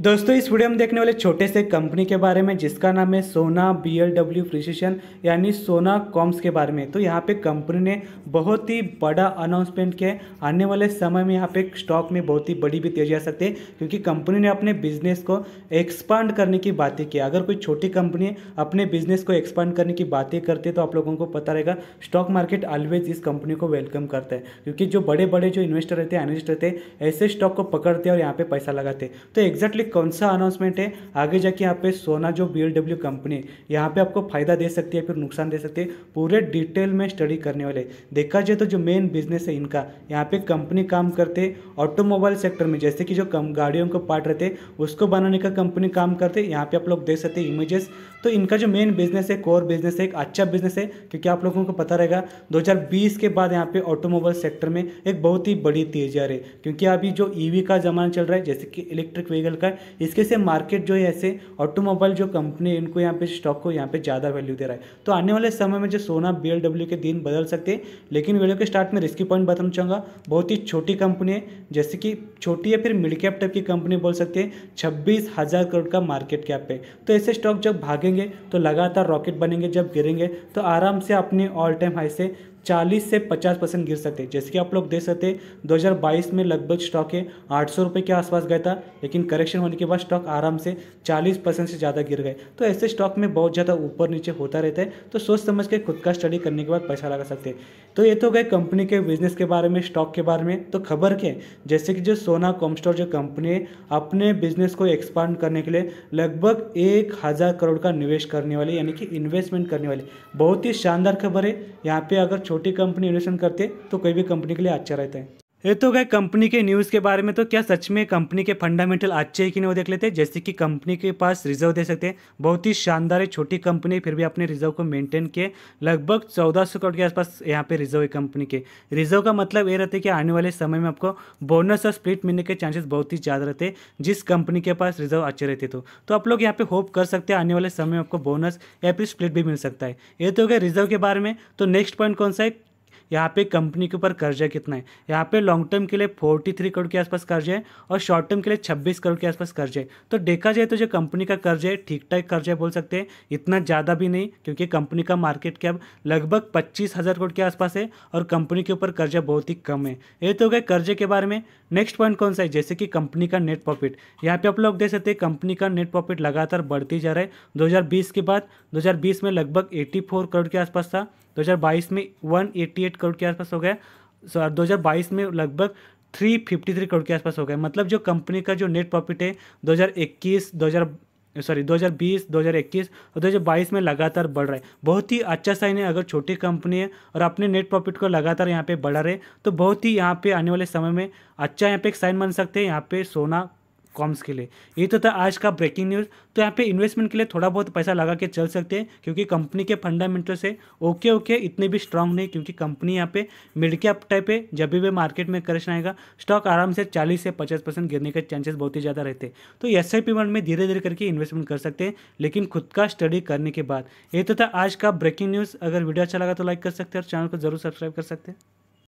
दोस्तों इस वीडियो में देखने वाले छोटे से कंपनी के बारे में जिसका नाम है सोना बी एल डब्ल्यू प्रिसिशन यानी सोना कॉम्स के बारे में तो यहाँ पे कंपनी ने बहुत ही बड़ा अनाउंसमेंट किया आने वाले समय में यहाँ पे स्टॉक में बहुत ही बड़ी भी तेजी आ सकती है क्योंकि कंपनी ने अपने बिजनेस को एक्सपांड करने की बातें की अगर कोई छोटी कंपनी अपने बिजनेस को एक्सपांड करने की बातें करती है तो आप लोगों को पता रहेगा स्टॉक मार्केट ऑलवेज इस कंपनी को वेलकम करता है क्योंकि जो बड़े बड़े जो इन्वेस्टर रहते हैं एनलिस्ट रहते हैं ऐसे स्टॉक को पकड़ते हैं और यहाँ पर पैसा लगाते हैं तो एक्जैक्टली एक्चुअली कौन सा अनाउंसमेंट है आगे जाके यहाँ पे सोना जो बी कंपनी यहाँ पे आपको फायदा दे सकती है फिर नुकसान दे सकती है पूरे डिटेल में स्टडी करने वाले देखा जाए तो जो मेन बिजनेस है इनका यहाँ पे कंपनी काम करते ऑटोमोबाइल सेक्टर में जैसे कि जो कम गाड़ियों को पार्ट रहते उसको बनाने का कंपनी काम करते यहाँ पे आप लोग देख सकते हैं इमेजेस तो इनका जो मेन बिजनेस है कोर बिजनेस है एक अच्छा बिजनेस है क्योंकि आप लोगों को पता रहेगा दो के बाद यहाँ पे ऑटोमोबाइल सेक्टर में एक बहुत ही बड़ी तेजी आ रही है क्योंकि अभी जो ईवी e का ज़माना चल रहा है जैसे कि इलेक्ट्रिक व्हीकल का है इसके से मार्केट जो है ऐसे ऑटोमोबाइल जो कंपनी इनको यहाँ पे स्टॉक को यहाँ पे ज़्यादा वैल्यू दे रहा है तो आने वाले समय में जो सोना बी के दिन बदल सकते हैं लेकिन वीडियो के स्टार्ट में रिस्की पॉइंट बताना चाहूँगा बहुत ही छोटी कंपनी है जैसे कि छोटी या फिर मिड कैप टाइप की कंपनी बोल सकते हैं छब्बीस करोड़ का मार्केट कैप है तो ऐसे स्टॉक जब भागेंगे तो लगातार रॉकेट बनेंगे जब गिरेंगे तो आराम से अपने ऑल टाइम हाई से 40 से 50 परसेंट गिर सकते हैं जैसे कि आप लोग देख सकते हैं 2022 में लगभग स्टॉक है आठ सौ के आसपास गया था लेकिन करेक्शन होने के बाद स्टॉक आराम से 40 परसेंट से ज़्यादा गिर गए तो ऐसे स्टॉक में बहुत ज़्यादा ऊपर नीचे होता रहता है तो सोच समझ के खुद का स्टडी करने के बाद पैसा लगा सकते हैं तो ये तो गए कंपनी के बिजनेस के बारे में स्टॉक के बारे में तो खबर क्या जैसे कि जो सोना कॉमस्टोर जो कंपनी है अपने बिजनेस को एक्सपांड करने के लिए लगभग एक हज़ार करोड़ का निवेश करने वाली यानी कि इन्वेस्टमेंट करने वाली बहुत ही शानदार खबर है यहाँ पे अगर छोटी कंपनी इन्वेस्टमेंट करते तो कोई भी कंपनी के लिए अच्छा रहता है ये तो गए कंपनी के न्यूज़ के बारे में तो क्या सच में कंपनी के फंडामेंटल अच्छे हैं कि नहीं वो देख लेते हैं जैसे कि कंपनी के पास रिजर्व दे सकते हैं बहुत ही शानदार है छोटी कंपनी फिर भी अपने रिजर्व को मेंटेन किए लगभग 1400 करोड़ के आसपास यहाँ पे रिजर्व है कंपनी के रिजर्व का मतलब ये रहता है कि आने वाले समय में आपको बोनस और स्प्लिट मिलने के चांसेस बहुत ही ज़्यादा रहते जिस कंपनी के पास रिजर्व अच्छे रहते तो, तो आप लोग यहाँ पर होप कर सकते हैं आने वाले समय में आपको बोनस या फिर स्प्लिट भी मिल सकता है ये तो हो गया रिजर्व के बारे में तो नेक्स्ट पॉइंट कौन सा है यहाँ पे कंपनी के ऊपर कर्जा कितना है यहाँ पे लॉन्ग टर्म के लिए फोर्टी थ्री करोड़ के आसपास कर्जा है और शॉर्ट टर्म के लिए छब्बीस करोड़ के आसपास कर्जा है तो देखा जाए तो जो कंपनी का कर्जा है ठीक ठाक कर्जा बोल सकते हैं इतना ज़्यादा भी नहीं क्योंकि कंपनी का मार्केट कैप लगभग पच्चीस हज़ार करोड़ के आसपास है और कंपनी के ऊपर कर्जा बहुत ही कम है ये तो हो गया कर्जे के बारे में नेक्स्ट पॉइंट कौन सा है जैसे कि कंपनी का नेट प्रॉफिट यहाँ पे आप लोग देख सकते हैं कंपनी का नेट प्रॉफिट लगातार बढ़ती जा रहा है 2020 के बाद 2020 में लगभग 84 करोड़ के आसपास था 2022 में 188 करोड़ के आसपास हो गया सॉरी दो में लगभग 353 करोड़ के आसपास हो गया मतलब जो कंपनी का जो नेट प्रॉफिट है 2021 2000 सॉरी 2020 2021 और 2022 में लगातार बढ़ रहा है बहुत ही अच्छा साइन है अगर छोटी कंपनी है और अपने नेट प्रॉफिट को लगातार यहाँ पे बढ़ा रहे तो बहुत ही यहाँ पे आने वाले समय में अच्छा यहाँ पे एक साइन बन सकते हैं यहाँ पे सोना कॉम्स के लिए ये तो था आज का ब्रेकिंग न्यूज़ तो यहाँ पे इन्वेस्टमेंट के लिए थोड़ा बहुत पैसा लगा के चल सकते हैं क्योंकि कंपनी के फंडामेंटल से ओके ओके इतने भी स्ट्रांग नहीं क्योंकि कंपनी यहाँ पे मिड कैप टाइप है जब भी वे मार्केट में करेक्शन आएगा स्टॉक आराम से चालीस से पचास परसेंट गिरने के चांसेस बहुत ही ज़्यादा रहते हैं तो एस आई में धीरे धीरे करके इन्वेस्टमेंट कर सकते हैं लेकिन खुद का स्टडी करने के बाद ये तो था आज का ब्रेकिंग न्यूज़ अगर वीडियो अच्छा लगा तो लाइक कर सकते हैं और चैनल को जरूर सब्सक्राइब कर सकते हैं